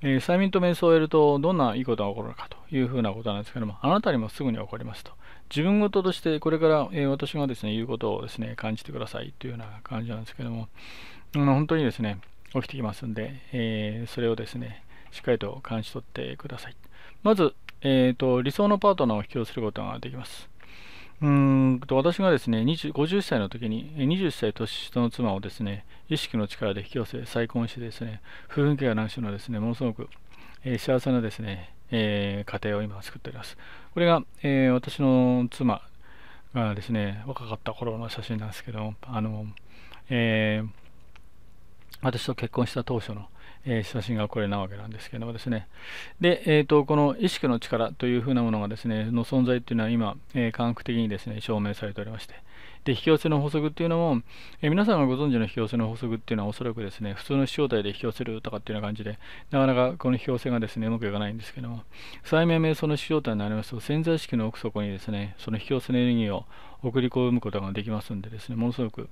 えー、催眠と瞑想をやるとどんないいことが起こるのかというふうなことなんですけども、あなたにもすぐに起こりますと。自分事としてこれから、えー、私がですね、言うことをですね、感じてくださいというような感じなんですけども、うん、本当にですね、起きてきますんで、えー、それをですね、しっかりと感じ取ってください。まず、えーと、と理想のパートナーを引き寄せることができます。うんと私がですね50歳の時に20歳年下の妻をですね意識の力で引き寄せ再婚してですね夫婦関係なしのですねものすごく、えー、幸せなですね、えー、家庭を今作っておりますこれが、えー、私の妻がですね若かった頃の写真なんですけどあの、え私と結婚した当初のえー、写真がこれなわけなんですけどもですね。で、えーと、この意識の力というふうなものがですね、の存在というのは今、えー、科学的にですね、証明されておりまして、で、引き寄せの法則っていうのも、え皆さんがご存知の引き寄せの法則っていうのはおそらくですね、普通の招待体で引き寄せるとかっていうような感じで、なかなかこの引き寄せがですね、うまくいかないんですけども、催眠瞑想の視聴体になりますと、潜在意識の奥底にですね、その引き寄せのエネルギーを送り込むことができますんでですね、ものすごく、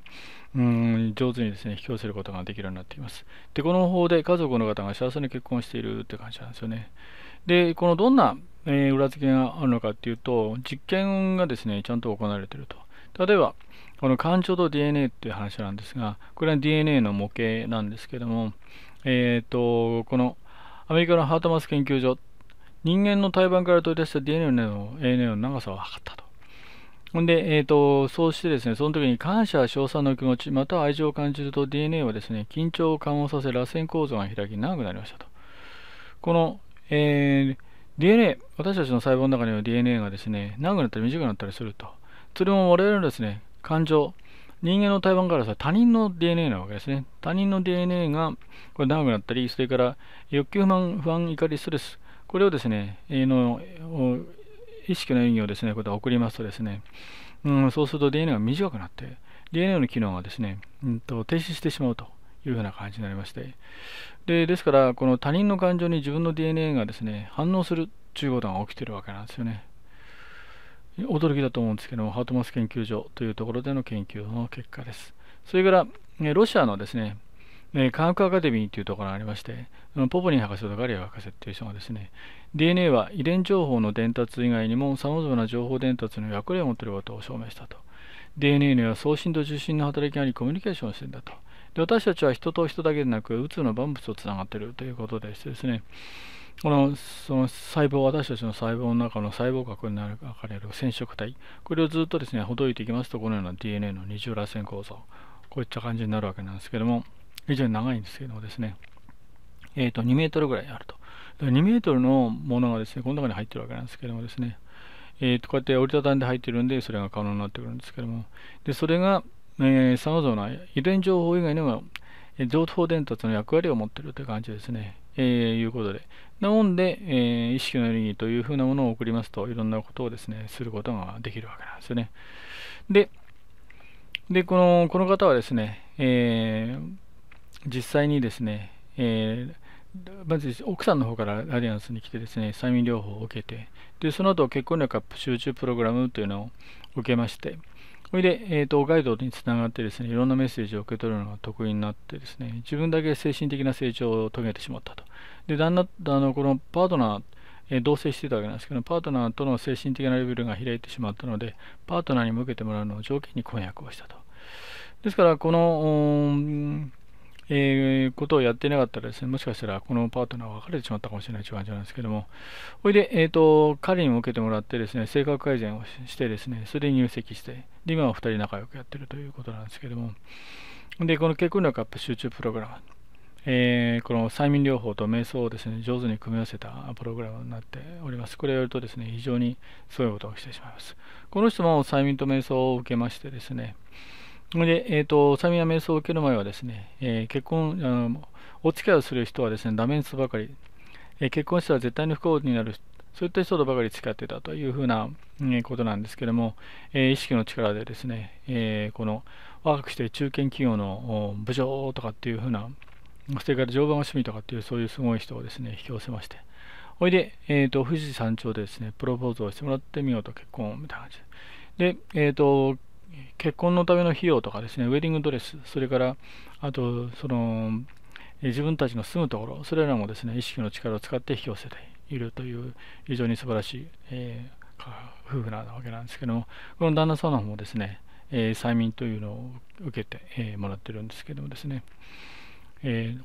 うん、上手にですね、引き寄せることができるようになっています。で、この方法で家族の方が幸せに結婚しているって感じなんですよね。で、このどんな、え裏付けがあるのかっていうと、実験がですね、ちゃんと行われていると。例えば、この感情と DNA っていう話なんですが、これは DNA の模型なんですけども、えっ、ー、と、このアメリカのハートマス研究所、人間の胎盤から取り出した DNA の ANA の長さを測ったと。ほんで、えーと、そうしてですね、その時に感謝、称賛の気持ち、また愛情を感じると DNA はですね、緊張を緩和させ、螺旋構造が開き、長くなりましたと。この、えー、DNA、私たちの細胞の中には DNA がですね、長くなったり短くなったりすると。それも我々のですね、感情、人間の胎盤からさ、他人の DNA なわけですね。他人の DNA がこれ長くなったり、それから欲求不満、不安、怒り、ストレス、これをですね、えの意識の演技をですね、これ送りますとですね、うん、そうすると DNA が短くなって、DNA の機能がですね、うんと、と停止してしまうというふうな感じになりまして、でですから、この他人の感情に自分の DNA がですね、反応するということが起きているわけなんですよね。驚きだと思うんですけども、ハートマス研究所というところでの研究の結果です。それから、ロシアのですね、科学アカデミーというところがありまして、ポポリン博士とガリア博士という人がですね、DNA は遺伝情報の伝達以外にも様々な情報伝達の役割を持っていることを証明したと。DNA には送信と受信の働きがあり、コミュニケーションしているんだと。で私たちは人と人だけでなく、宇宙の万物とつながっているということでしてですね、このその細胞、私たちの細胞の中の細胞核になる分かれる染色体、これをずっとですね、ほどいていきますと、このような DNA の二重らせん構造、こういった感じになるわけなんですけども、非常に長いんですけどもですね、えー、と2メートルぐらいあると。2メートルのものがですね、この中に入ってるわけなんですけどもですね、えー、とこうやって折りたたんで入ってるんで、それが可能になってくるんですけども、でそれがえま様々な遺伝情報以外にも情報伝達の役割を持っているという感じですね。えー、いうことで。なもんで、えー、意識のエネルギーというふうなものを送りますと、いろんなことをですね、することができるわけなんですよね。で、でこのこの方はですね、えー、実際にですね、えー、まず奥さんの方からアリアンスに来てですね、催眠療法を受けて、でその後結婚力アップ集中プログラムというのを受けまして、それで、えーと、とガイドにつながってですね、いろんなメッセージを受け取るのが得意になってですね、自分だけ精神的な成長を遂げてしまったと。で、旦那、あのこのパートナー、えー、同棲してたわけなんですけど、パートナーとの精神的なレベルが開いてしまったので、パートナーに向けてもらうのを条件に婚約をしたと。ですから、この、えー、ことをやっていなかったらですね、もしかしたらこのパートナーは別れてしまったかもしれない一番じゃなんですけども、ほいで、えっ、ー、と、彼にも受けてもらってですね、性格改善をしてですね、それで入籍して、で、今は2人仲良くやってるということなんですけども、で、この結婚力アップ集中プログラム、えー、この催眠療法と瞑想をですね、上手に組み合わせたプログラムになっております。これをやるとですね、非常にすごいことが起きてしまいます。この人も催眠と瞑想を受けましてですね、で、えーと、サミや瞑想を受ける前はですね、えー、結婚あの、お付き合いをする人はですね、ダメンスばかり、えー、結婚したら絶対に不幸になる、そういった人とばかり付き合ってたというふうな、えー、ことなんですけども、え意識の力でですね、えこの若くして中堅企業の部長とかっていうふうな、それから常磐の趣味とかっていう、そういうすごい人をですね、引き寄せまして、ほいで、えーと、と富士山頂でですね、プロポーズをしてもらってみようと結婚みたいな感じで。で、えっ、ー、と、結婚のための費用とかですね、ウェディングドレス、それから、あと、その、自分たちの住むところ、それらもですね、意識の力を使って引き寄せているという、非常に素晴らしい、えー、夫婦なわけなんですけども、この旦那さんの方もですね、えー、催眠というのを受けて、えー、もらってるんですけどもですね、え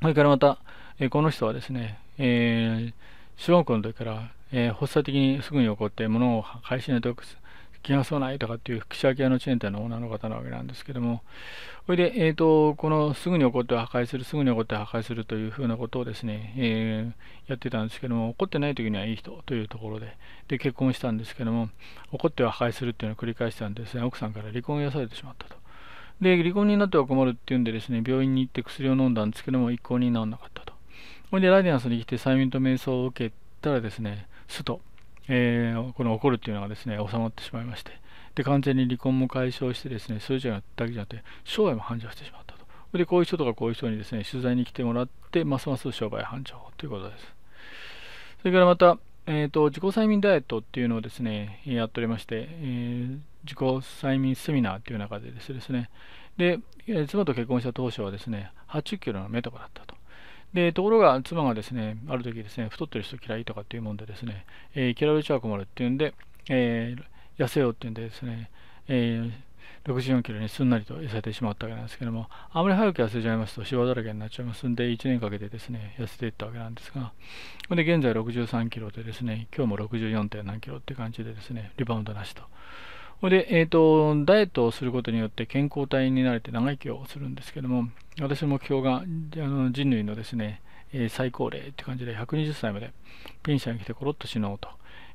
それからまた、えこの人はですね、え小学校の時から、え発作的にすぐに起こって物を返しないと気がそうないとかっていう福島屋のチェーン店の女の方なわけなんですけども、それで、えーと、このすぐに起こって破壊する、すぐに起こって破壊するというふうなことをですね、えー、やってたんですけども、起こってない時にはいい人というところで、で結婚したんですけども、起こっては破壊するっていうのを繰り返したんですね、奥さんから離婚を癒されてしまったと。で、離婚になっては困るっていうんでですね、病院に行って薬を飲んだんですけども、一向に治らなかったと。ほいで、ライディアンスに来て催眠と瞑想を受けたらですね、すとえー、この起こるっていうのがですね、収まってしまいまして、で、完全に離婚も解消してですね、それじゃだけじゃなくて、商売も繁盛してしまったと。で、こういう人とかこういう人にですね、取材に来てもらって、ますます商売繁盛ということです。それからまた、えーと、自己催眠ダイエットっていうのをですね、やっておりまして、えー、自己催眠セミナーという中でですね、で、妻と結婚した当初はですね、80キロのメタボだったと。で、ところが妻がですね、ある時ですね、太ってる人嫌いとかっていうもんでですね、えー、嫌われちゃ困るっていうんで、えー、痩せようっていうんでですね、えー64キロにすんなりと痩せてしまったわけなんですけども、あまり早く痩せちゃいますと、シワだらけになっちゃいますんで、1年かけてですね、痩せていったわけなんですが、で、現在63キロでですね、今日も64点何キロって感じでですね、リバウンドなしと。こで、えっ、ー、と、ダイエットをすることによって健康体になれて長生きをするんですけども、私の目標があの人類のですね、えー、最高齢って感じで120歳までピンシャン来てコロッと死のうと。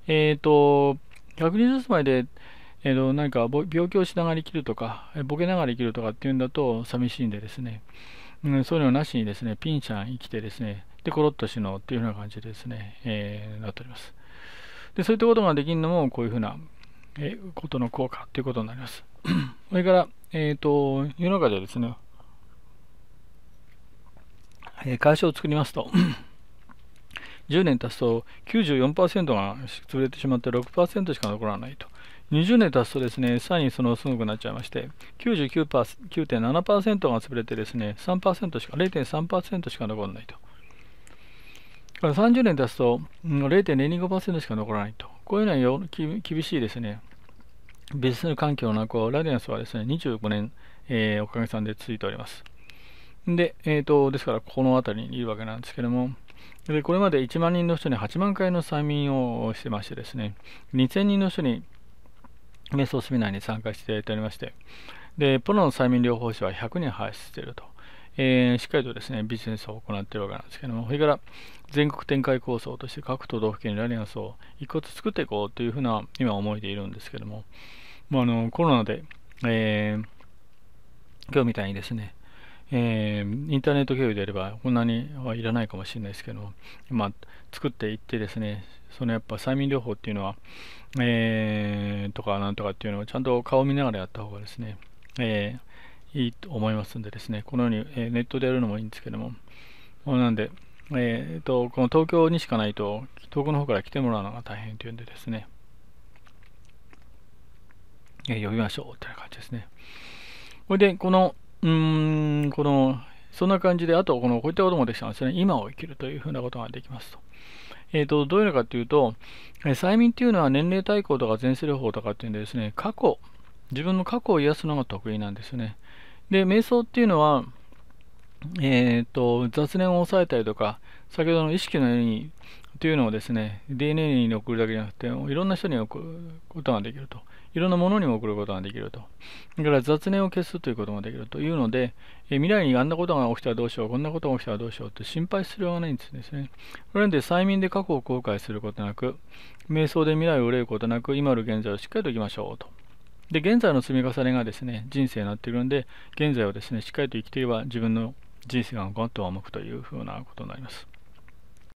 えっ、ー、と、120歳まで、えーと、何か病気をしながら生きるとか、ボケながら生きるとかっていうんだと寂しいんでですね、うん、そういうのなしにですね、ピンシャン生きてですね、で、コロッと死のうっていうような感じでですね、えー、なっております。で、そういったことができるのも、こういうふうなえことの効果ということになります。それから、えっ、ー、と、世の中ではですね、えー、会社を作りますと、10 年経つと94%が潰れてしまって6%しか残らないと。20年経つとですね、さらにそのすごくなっちゃいまして、99.7%が潰れてですね、3%しか、0.3%しか残らないと。30年経つと0.025%しか残らないと。こういうのはよき厳しいですね。ビジネス環境の中、ラディアンスはですね、25年、えー、おかげさんで続いております。で、えっ、ー、と、ですから、この辺りにいるわけなんですけども、でこれまで1万人の人に8万回の催眠をしてましてですね、2000人の人に瞑想セミナーに参加していただいておりまして、で、プロの催眠療法士は100人輩出していると。えー、しっかりとですね、ビジネスを行っているわけなんですけども、それから全国展開構想として各都道府県にラリアンスを一個ずつ作っていこうというふうな今思いでいるんですけども、まあ、あのコロナで、えー、今日みたいにですね、えー、インターネット経由であればこんなにはいらないかもしれないですけども、今作っていってですね、そのやっぱ催眠療法っていうのは、えー、とかなんとかっていうのをちゃんと顔を見ながらやった方がですね、えーいいと思いますんでですね、このように、えネットでやるのもいいんですけども、なんで、えーと、この東京にしかないと、遠くの方から来てもらうのが大変というんでですね、え呼びましょうという感じですね。これで、この、うん、この、そんな感じで、あと、この、こういったこともできたんですね。今を生きるというふうなことができますと。えっ、ー、と、どういうのかというと、え催眠っていうのは年齢対抗とか前世療法とかっていうんでですね、過去、自分の過去を癒すのが得意なんですよね。で、瞑想っていうのは、えーと、雑念を抑えたりとか、先ほどの意識のようにというのをですね、DNA に送るだけじゃなくて、いろんな人に送ることができると。いろんなものにも送ることができると。だから雑念を消すということもできるというので、え未来にあんなことが起きたらどうしよう、こんなことが起きたらどうしようって心配するようがないんですね。これで催眠で過去を後悔することなく、瞑想で未来を憂うことなく、今の現在をしっかりといきましょうと。で、現在の積み重ねがですね、人生になっているんで、現在をですね、しっかりと生きていれば自分の人生がガッと甘くというふうなことになります。